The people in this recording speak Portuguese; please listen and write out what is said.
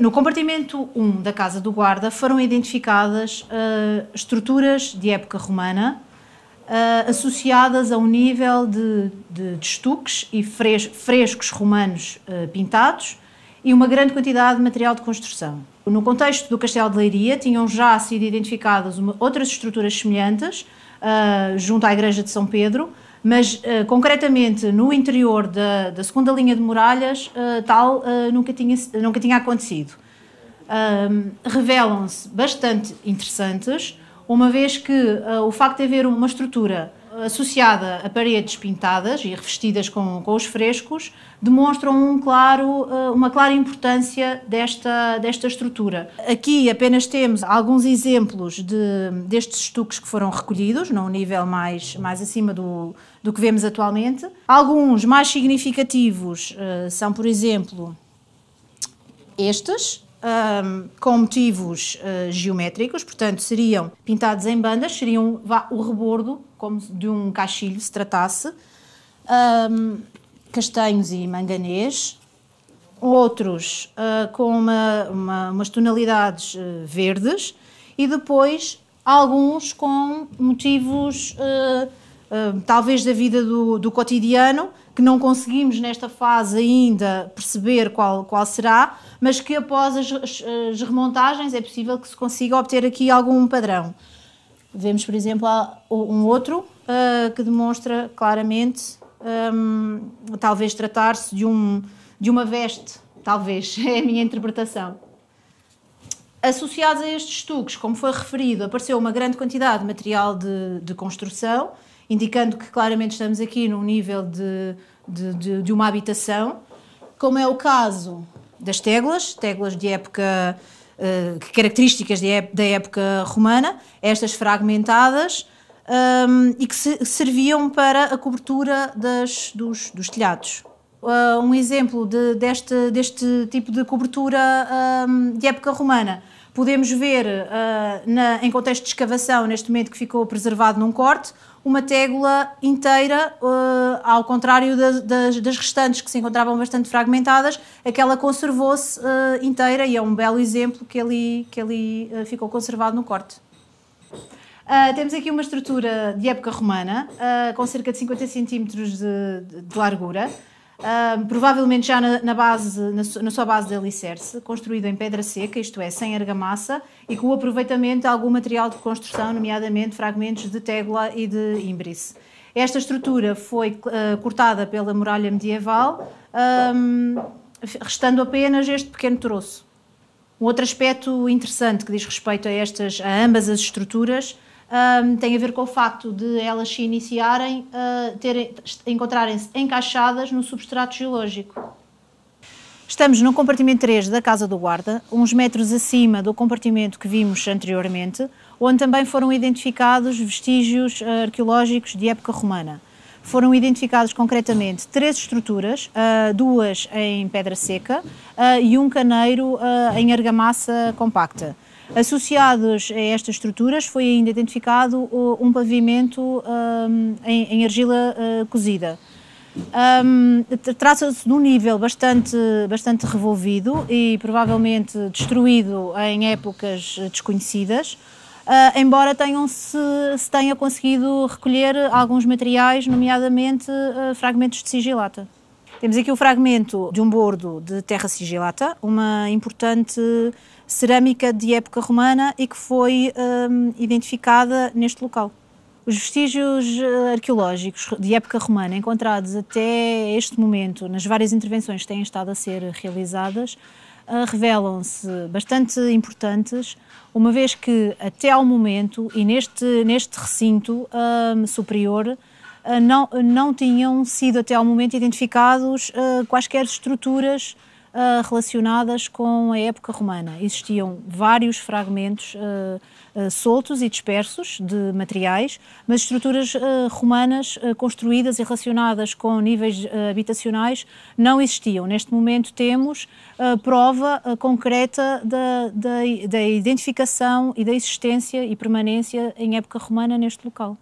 No compartimento 1 da Casa do Guarda foram identificadas uh, estruturas de época romana uh, associadas a um nível de, de, de estuques e fres, frescos romanos uh, pintados e uma grande quantidade de material de construção. No contexto do Castelo de Leiria tinham já sido identificadas uma, outras estruturas semelhantes junto à Igreja de São Pedro, mas, uh, concretamente, no interior da, da, segunda linha de muralhas, uh, tal uh, nunca, tinha, nunca tinha acontecido. Revelam-se bastante interessantes, uma vez que o facto de haver uma estrutura associada a paredes pintadas e revestidas com, com os frescos, demonstram um claro, eh, uma clara importância desta, desta estrutura. Aqui apenas temos alguns exemplos de, destes estuques que foram recolhidos, num nível mais, mais acima do, do que vemos atualmente. Alguns mais significativos eh, são, por exemplo, estes um, com motivos uh, geométricos, portanto, seriam pintados em bandas, seriam vá, o rebordo, como de um caixilho se tratasse, um, castanhos e manganês, outros uh, com uma, uma, umas tonalidades uh, verdes e depois alguns com motivos uh, talvez da vida do, do cotidiano, que não conseguimos nesta fase ainda perceber qual, qual será, mas que após as, as, as remontagens é possível que se consiga obter aqui algum padrão. Vemos, por exemplo, um outro uh, que demonstra claramente, um, ah, talvez tratar-se de, um, de uma veste, talvez, é a minha interpretação. Associados a estes estuques, como foi referido, apareceu uma grande quantidade de material de, de construção, indicando que claramente estamos aqui num nível de, de, de, uma habitação, como é o caso das teglas, teglas de época, eh, características da época romana, estas fragmentadas um, ehm, e que se, serviam para a cobertura das, dos, dos telhados uh, um exemplo de, deste, deste tipo de cobertura um, ah, de época romana. Podemos ver uh, na, em contexto de escavação, neste momento que ficou preservado num corte, uma tégula inteira, uh, ao contrário de, de, das, restantes que se encontravam bastante fragmentadas, aquela conservou-se uh, inteira e é um belo exemplo que ali, que ali uh, ficou conservado no corte. temos aqui uma estrutura de época romana, com cerca de 50 cm de, de largura, Uh, provavelmente já na, na base, na, na, sua base de alicerce, construído em pedra seca, isto é, sem argamassa, e com o aproveitamento de algum material de construção, nomeadamente fragmentos de tégula e de ímbrice. Esta estrutura foi uh, cortada pela muralha medieval, um, restando apenas este pequeno troço. Um outro aspecto interessante que diz respeito a, estas, a ambas as estruturas um, tem a ver com o facto de elas se iniciarem, uh, terem, encontrarem-se encaixadas no substrato geológico. Estamos no compartimento 3 da Casa do Guarda, uns metros acima do compartimento que vimos anteriormente, onde também foram identificados vestígios ah, arqueológicos de época romana. Foram identificados concretamente três estruturas, ah, duas em pedra seca ah, e um caneiro em argamassa compacta. Associados a estas estruturas foi ainda identificado uh, um pavimento um, em, em, argila uh, cozida. Um, Trata-se de um nível bastante, bastante revolvido e provavelmente destruído em épocas desconhecidas, uh, embora tenham -se, se tenha conseguido recolher alguns materiais, nomeadamente uh, fragmentos de sigilata. Temos aqui o fragmento de um bordo de terra sigilata, uma importante cerâmica de época romana e que foi um, identificada neste local. Os vestígios eh, arqueológicos de época romana encontrados até este momento, nas várias intervenções que têm estado a ser realizadas, uh, revelam-se bastante importantes, uma vez que até ao momento, e neste, neste recinto hum, superior, eh, não, não tinham sido até ao momento identificados eh, quaisquer estruturas eh, relacionadas com a época romana. Existiam vários fragmentos soltos e dispersos de materiais, mas estruturas romanas construídas e relacionadas com níveis habitacionais não existiam. Neste momento temos prova concreta da, da, da identificação e da existência e permanência em época romana neste local.